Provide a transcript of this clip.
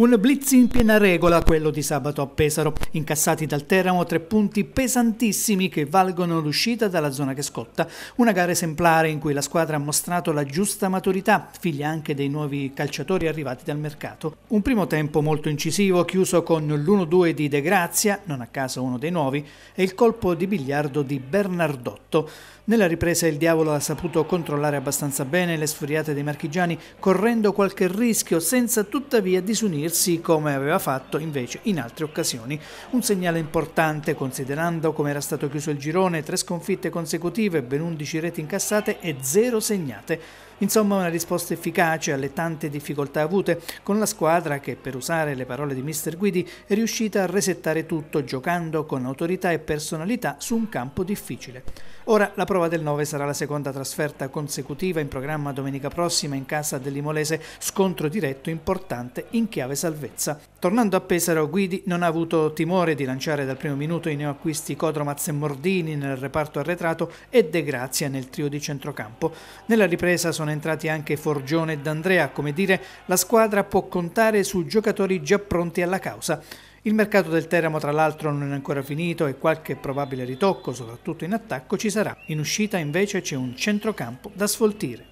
Un blitz in piena regola quello di sabato a Pesaro, incassati dal Teramo tre punti pesantissimi che valgono l'uscita dalla zona che scotta, una gara esemplare in cui la squadra ha mostrato la giusta maturità, figlia anche dei nuovi calciatori arrivati dal mercato. Un primo tempo molto incisivo chiuso con l'1-2 di De Grazia, non a caso uno dei nuovi, e il colpo di biliardo di Bernardotto. Nella ripresa il diavolo ha saputo controllare abbastanza bene le sfuriate dei marchigiani, correndo qualche rischio senza tuttavia disunirsi riunirsi come aveva fatto invece in altre occasioni. Un segnale importante considerando come era stato chiuso il girone, tre sconfitte consecutive, ben 11 reti incassate e zero segnate. Insomma una risposta efficace alle tante difficoltà avute con la squadra che, per usare le parole di Mr. Guidi, è riuscita a resettare tutto giocando con autorità e personalità su un campo difficile. Ora la prova del 9 sarà la seconda trasferta consecutiva in programma domenica prossima in casa dell'Imolese, scontro diretto importante in chiave salvezza. Tornando a Pesaro, Guidi non ha avuto timore di lanciare dal primo minuto i neoacquisti Codromaz e Mordini nel reparto arretrato e De Grazia nel trio di centrocampo. Nella ripresa sono entrati anche Forgione e D'Andrea, come dire la squadra può contare su giocatori già pronti alla causa. Il mercato del Teramo tra l'altro non è ancora finito e qualche probabile ritocco, soprattutto in attacco, ci sarà. In uscita invece c'è un centrocampo da sfoltire.